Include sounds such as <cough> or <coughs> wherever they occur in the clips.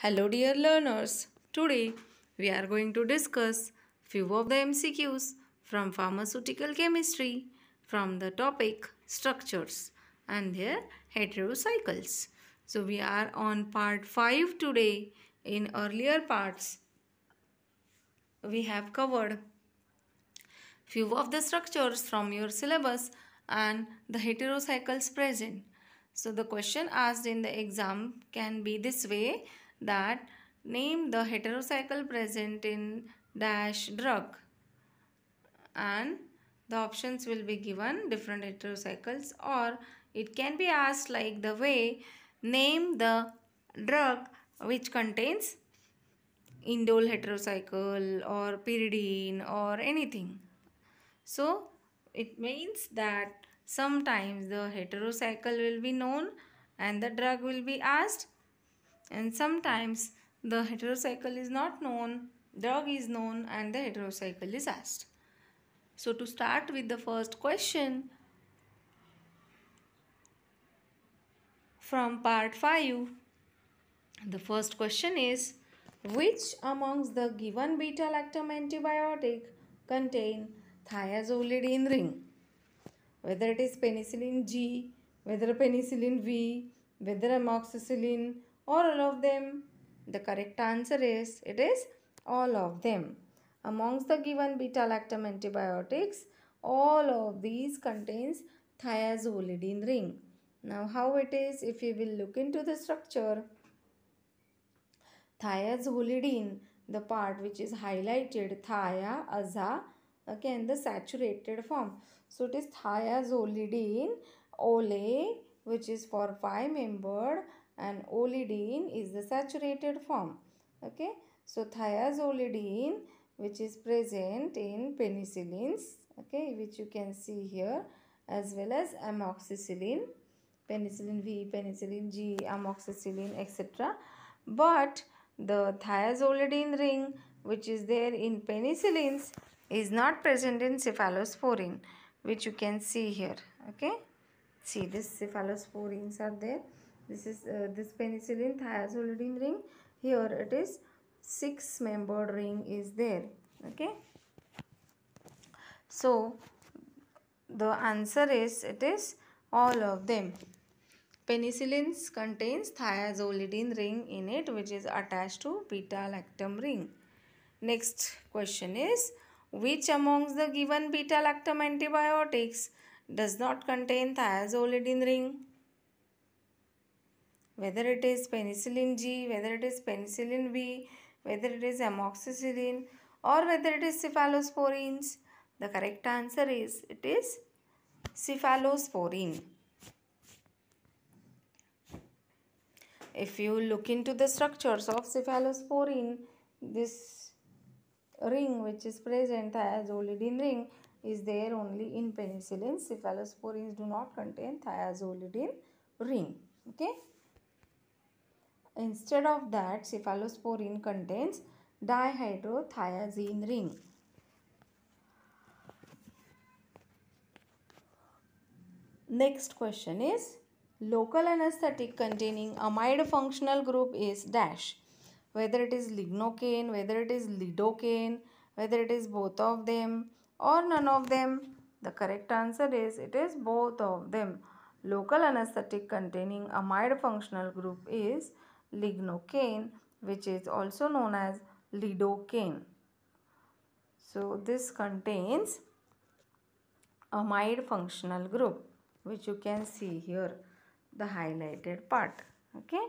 Hello dear learners, today we are going to discuss few of the MCQs from pharmaceutical chemistry from the topic structures and their heterocycles. So we are on part 5 today. In earlier parts we have covered few of the structures from your syllabus and the heterocycles present. So the question asked in the exam can be this way that name the heterocycle present in dash drug and the options will be given different heterocycles or it can be asked like the way name the drug which contains indole heterocycle or pyridine or anything. So it means that sometimes the heterocycle will be known and the drug will be asked and sometimes the heterocycle is not known, drug is known and the heterocycle is asked. So to start with the first question from part 5, the first question is which amongst the given beta-lactam antibiotic contain thiazolidine ring? Whether it is penicillin G, whether penicillin V, whether amoxicillin or all of them? The correct answer is it is all of them. Amongst the given beta-lactam antibiotics, all of these contains thiazolidine ring. Now how it is if you will look into the structure. Thiazolidine, the part which is highlighted, thia, aza, okay, and the saturated form. So it is thiazolidine, ole, which is for five-membered and olidine is the saturated form. Okay. So, thiazolidine which is present in penicillins okay which you can see here as well as amoxicillin penicillin V, penicillin G, amoxicillin etc. But the thiazolidine ring which is there in penicillins is not present in cephalosporin which you can see here okay see this cephalosporins are there this is uh, this penicillin thiazolidine ring here it is six membered ring is there okay so the answer is it is all of them penicillin contains thiazolidine ring in it which is attached to beta lactam ring next question is which amongst the given beta lactam antibiotics does not contain thiazolidine ring whether it is penicillin G, whether it is penicillin B, whether it is amoxicillin or whether it is cephalosporins. The correct answer is it is cephalosporin. If you look into the structures of cephalosporin, this ring which is present thiazolidine ring is there only in penicillin. Cephalosporins do not contain thiazolidine ring. Okay. Instead of that, cephalosporin contains dihydrothiazine ring. Next question is local anesthetic containing amide functional group is dash. Whether it is lignocaine, whether it is lidocaine, whether it is both of them or none of them. The correct answer is it is both of them. Local anesthetic containing amide functional group is lignocaine which is also known as lidocaine. So this contains amide functional group which you can see here the highlighted part. Okay.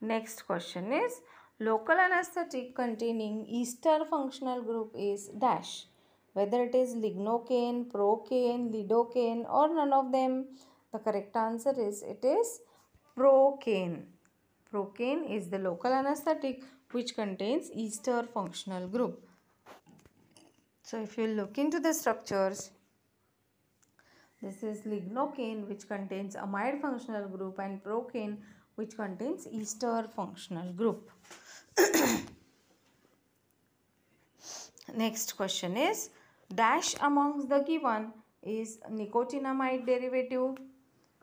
Next question is local anesthetic containing ester functional group is dash. Whether it is lignocaine, procaine, lidocaine or none of them the correct answer is it is procaine. Procaine is the local anesthetic which contains ester functional group. So if you look into the structures, this is lignocaine which contains amide functional group and procaine which contains ester functional group. <coughs> Next question is dash amongst the given is nicotinamide derivative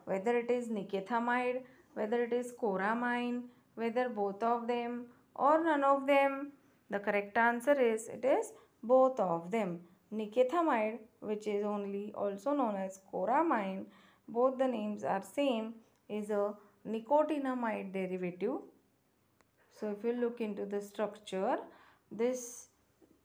whether it is nicotinamide whether it is coramine, whether both of them or none of them. The correct answer is it is both of them. Nikethamide which is only also known as coramine both the names are same is a nicotinamide derivative. So if you look into the structure this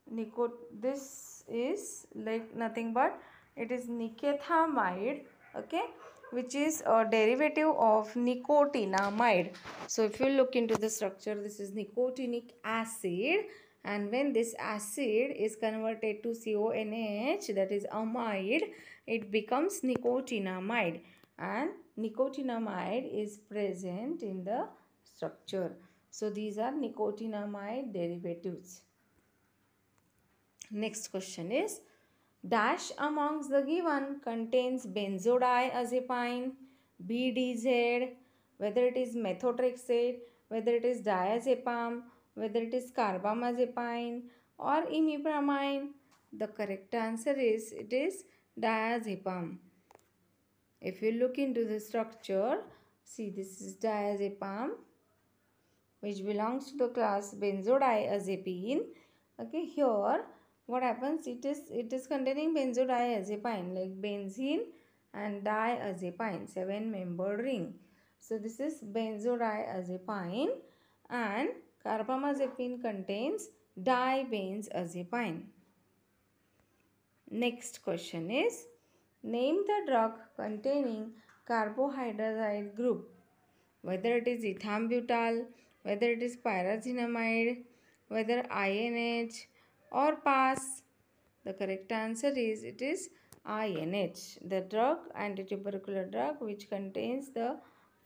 nicot this is like nothing but it is nikethamide okay which is a derivative of nicotinamide. So if you look into the structure, this is nicotinic acid and when this acid is converted to CONH that is amide, it becomes nicotinamide and nicotinamide is present in the structure. So these are nicotinamide derivatives. Next question is Dash amongst the given contains benzodiazepine, BDZ, whether it is methotrexate, whether it is diazepam, whether it is carbamazepine or imipramine. The correct answer is it is diazepam. If you look into the structure, see this is diazepam which belongs to the class benzodiazepine. Okay, here what happens it is it is containing benzodiazepine like benzene and diazepine seven member ring so this is benzodiazepine and carbamazepine contains dibenzazepine next question is name the drug containing carbohydrate group whether it is ethambutol whether it is pyrazinamide whether INH or pass? The correct answer is it is INH, the drug, tubercular drug which contains the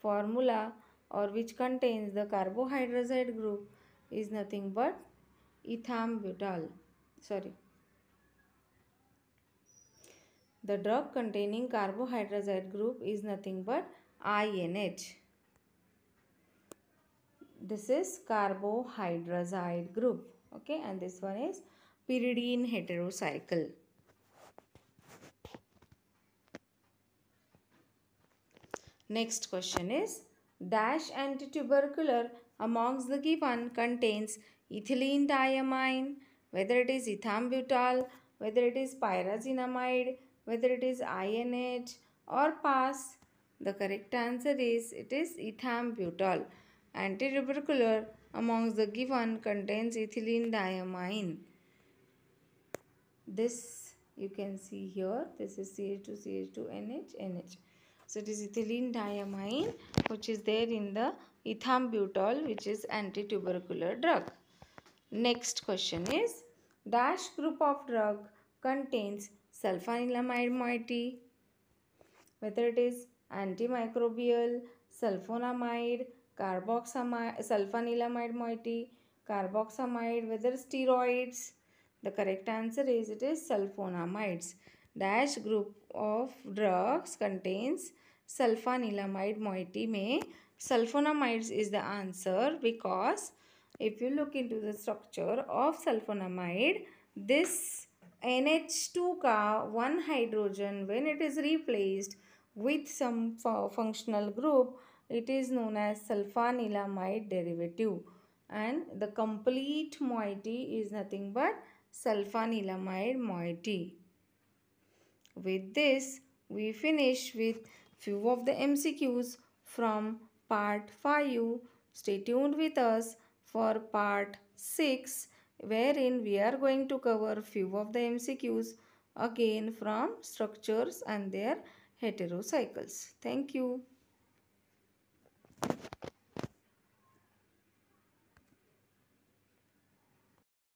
formula or which contains the carbohydrazide group is nothing but ethambutol. Sorry. The drug containing carbohydrazide group is nothing but INH. This is carbohydrazide group okay and this one is pyridine heterocycle next question is dash antitubercular amongst the given contains ethylene diamine whether it is ethambutol whether it is pyrazinamide whether it is INH or pass the correct answer is it is ethambutol antitubercular amongst the given contains ethylene diamine. This you can see here. This is CH2, CH2, NH, So it is ethylene diamine which is there in the ethambutol which is anti-tubercular drug. Next question is dash group of drug contains sulfanilamide moiety whether it is antimicrobial, sulfonamide, carboxamide, sulfanilamide moiety, carboxamide, whether steroids. The correct answer is it is sulfonamides. Dash group of drugs contains sulfanilamide moiety may sulfonamides is the answer because if you look into the structure of sulfonamide this NH2 ka one hydrogen when it is replaced with some functional group it is known as sulfanilamide derivative and the complete moiety is nothing but sulfanilamide moiety. With this, we finish with few of the MCQs from part 5. Stay tuned with us for part 6 wherein we are going to cover few of the MCQs again from structures and their heterocycles. Thank you.